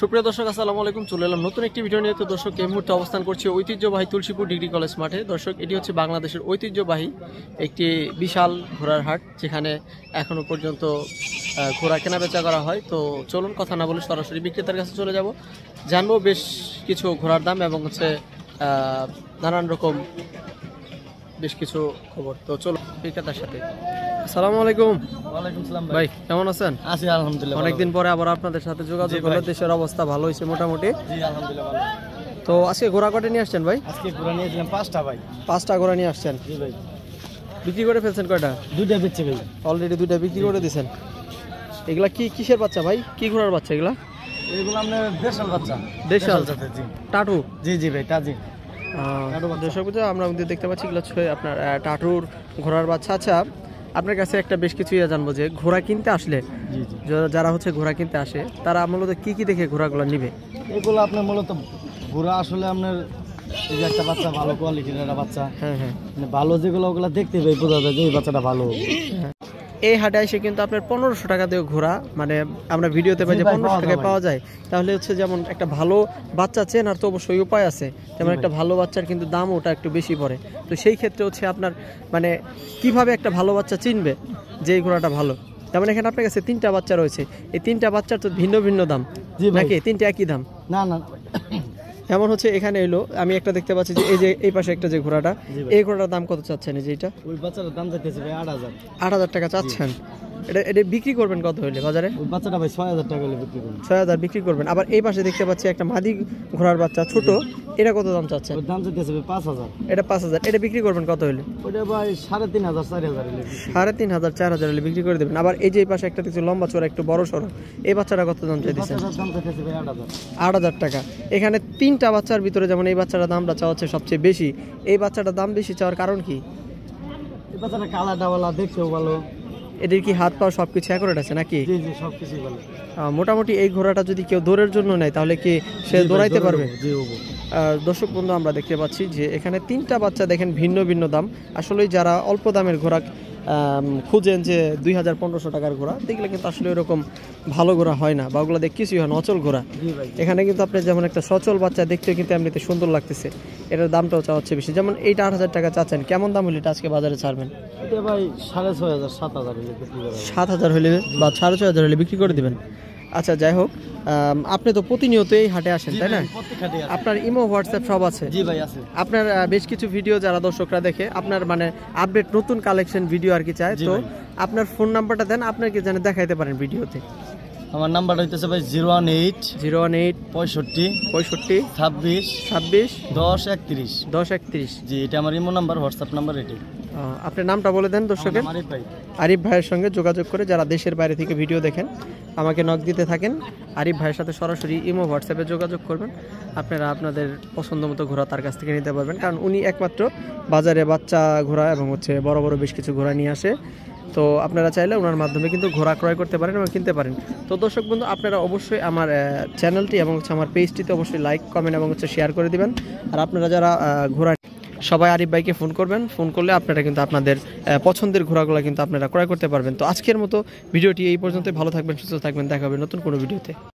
সুপ্রিয় দর্শক আসসালামু আলাইকুম চলে এলাম নতুন একটি ভিডিও নিয়ে তো দর্শক এই মুহূর্তে অবস্থান করছে ঐতিহ্যবাহী তুলসীপুর ডিগ্রি কলেজ মাঠে দর্শক এটি হচ্ছে বাংলাদেশের ঐতিহ্যবাহী একটি বিশাল ঘোড়ার হাট যেখানে এখনও পর্যন্ত ঘোড়া কেনাবেচা করা হয় তো চলুন কথা না বলে সরাসরি বিক্রেতার কাছে চলে যাব জানবো বেশ কিছু ঘোড়ার দাম এবং হচ্ছে নানান রকম বেশ কিছু খবর তো চলুন বিক্রেতার সাথে আসসালামু আলাইকুম ওয়ালাইকুম সালাম ভাই কেমন আছেন আছি আলহামদুলিল্লাহ অনেকদিন পরে আবার আপনাদের সাথে যোগাযোগ হলো দেশের অবস্থা ভালো হয়েছে মোটামুটি জি আলহামদুলিল্লাহ তো আজকে ঘোড়া কটে নিয়ে আসছেন ভাই আজকে ঘোড়া নিয়েছিলাম পাঁচটা ভাই পাঁচটা ঘোড়া নিয়ে আসছেন জি ভাই বিক্রি করে ফেলছেন কয়টা দুইটা বেচছে ভাই অলরেডি দুইটা বিক্রি করে দিয়েছেন এগুলা কি কিসের বাচ্চা ভাই কি ঘোড়ার বাচ্চা এগুলা এগুলো আপনার দেশাল বাচ্চা দেশাল জি টাটু জি জি ভাই টাজি দর্শক আমরা দেখতে পাচ্ছি এগুলো আপনার টাটুর ঘোড়ার বাচ্চা আচ্ছা আপনার কাছে একটা বেশ কিছু ইয়ে জানবো যে ঘোড়া কিনতে আসলে যারা হচ্ছে ঘোড়া কিনতে আসে তারা মূলত কি কি দেখে ঘোড়াগুলো নিবে এগুলো আপনার মূলত ঘোড়া আসলে আপনার এই যে একটা বাচ্চা ভালো কোয়ালিটির একটা বাচ্চা হ্যাঁ হ্যাঁ মানে ভালো যেগুলো ওগুলো দেখতে পেয়ে বোঝা যায় যে এই বাচ্চাটা ভালো হ্যাঁ। এই হাটে এসে কিন্তু আপনার পনেরোশো টাকা দিয়ে ঘোরা মানে আমরা ভিডিওতে পাই যে পনেরোশো টাকায় পাওয়া যায় তাহলে হচ্ছে যেমন একটা ভালো বাচ্চা চেনার তো অবশ্যই উপায় আছে যেমন একটা ভালো বাচ্চার কিন্তু দাম ওটা একটু বেশি পড়ে তো সেই ক্ষেত্রে হচ্ছে আপনার মানে কিভাবে একটা ভালো বাচ্চা চিনবে যে এই ঘোড়াটা ভালো যেমন এখানে আপনার কাছে তিনটা বাচ্চা রয়েছে এই তিনটা বাচ্চার তো ভিন্ন ভিন্ন দাম নাকি তিনটা একই দাম না না যেমন হচ্ছে এখানে এলো আমি একটা দেখতে পাচ্ছি যে এই যে এই পাশে একটা যে ঘোড়াটা এই ঘোড়াটার দাম কত চাচ্ছেন এই যে এটা ওই বাচ্চাটার দাম চাইতেছে ভাই আট হাজার আট হাজার টাকা চাচ্ছেন এটা এটা বিক্রি করবেন কত হইলে বাজারে বাচ্চাটা ভাই ছয় হাজার টাকা হলে বিক্রি করবেন ছয় হাজার বিক্রি করবেন আবার এই পাশে দেখতে পাচ্ছি একটা মাদি ঘোড়ার বাচ্চা ছোট এটা কত দাম চাচ্ছে দাম চাইতেছে পাঁচ এটা পাঁচ হাজার এটা বিক্রি করবেন কত হইলে ওটা ভাই সাড়ে তিন হাজার চার হাজার সাড়ে তিন হাজার চার হাজার হলে বিক্রি করে দেবেন আবার এই যে এই পাশে একটা কিছু লম্বা চোরা একটু বড় সড়ো এই বাচ্চাটা কত দাম চাইতেছে আট হাজার টাকা এখানে তিনটা বাচ্চার ভিতরে যেমন এই বাচ্চাটার দামটা চাওয়া হচ্ছে সবচেয়ে বেশি এই বাচ্চাটার দাম বেশি চাওয়ার কারণ কি এই বাচ্চাটা কালা ডাওয়ালা দেখতেও ভালো এদের কি হাত পা সব কিছু অ্যাকোরেট আছে নাকি মোটামুটি এই ঘোড়াটা যদি কেউ দৌড়ের জন্য নেয় তাহলে কি সে দৌড়াইতে পারবে দর্শক বন্ধু আমরা দেখতে পাচ্ছি যে এখানে তিনটা বাচ্চা দেখেন ভিন্ন ভিন্ন দাম আসলে যারা অল্প দামের ঘোড়া খুঁজেন যে দুই হাজার পনেরোশো টাকার ঘোড়া দেখলে কিন্তু আসলে ওইরকম ভালো ঘোড়া হয় না বা ওগুলো দেখ কিছুই হয় না অচল ঘোড়া এখানে কিন্তু আপনি যেমন একটা সচল বাচ্চা দেখতে কিন্তু এমনিতে সুন্দর লাগতেছে এটার দামটাও চাওয়া হচ্ছে বেশি যেমন এইটা আট হাজার টাকা চাচ্ছেন কেমন দাম হলে এটা আজকে বাজারে ছাড়বেন ভাই সাড়ে ছয় হাজার সাত হাজার সাত হাজার হলে বা সাড়ে ছয় হাজার হলে বিক্রি করে দেবেন আচ্ছা যাই হোক আপনি তো প্রতিনিয়ত এই হাটে আসেন তাই না আপনার ইমো হোয়াটসঅ্যাপ সব আছে আপনার বেশ কিছু ভিডিও যারা দর্শকরা দেখে আপনার মানে আপডেট নতুন কালেকশন ভিডিও আর কি চায় তো আপনার ফোন নাম্বারটা দেন আপনাকে যেন দেখাইতে পারেন ভিডিওতে আমার নাম্বারটা হইতেছে ভাই zero one eight zero one eight পঁয়ষট্টি পঁয়ষট্টি ছাব্বিশ ছাব্বিশ দশ একত্রিশ দশ একত্রিশ জি এটা আমার ইমো নাম্বার হোয়াটসঅ্যাপ নাম্বার এটি আপনার নামটা বলে দেন দর্শকের আরিফ ভাইয়ের সঙ্গে যোগাযোগ করে যারা দেশের বাইরে থেকে ভিডিও দেখেন আমাকে নক দিতে থাকেন আরিফ ভাইয়ের সাথে সরাসরি ইমো হোয়াটসঅ্যাপে যোগাযোগ করবেন আপনারা আপনাদের পছন্দ মতো ঘোড়া তার কাছ থেকে নিতে পারবেন কারণ উনি একমাত্র বাজারে বাচ্চা ঘোড়া এবং হচ্ছে বড় বড় বেশ কিছু ঘোড়া নিয়ে আসে তো আপনারা চাইলে ওনার মাধ্যমে কিন্তু ঘোরা ক্রয় করতে পারেন এবং কিনতে পারেন তো দর্শক বন্ধু আপনারা অবশ্যই আমার চ্যানেলটি এবং হচ্ছে আমার পেজটিতে অবশ্যই লাইক কমেন্ট এবং হচ্ছে শেয়ার করে দিবেন আর আপনারা যারা ঘোরা সবাই আরিফ ভাইকে ফোন করবেন ফোন করলে আপনারা কিন্তু আপনাদের পছন্দের ঘোরাগুলো কিন্তু আপনারা ক্রয় করতে পারবেন তো আজকের মতো ভিডিওটি এই পর্যন্ত ভালো থাকবেন সুস্থ থাকবেন দেখা হবে নতুন কোনো ভিডিওতে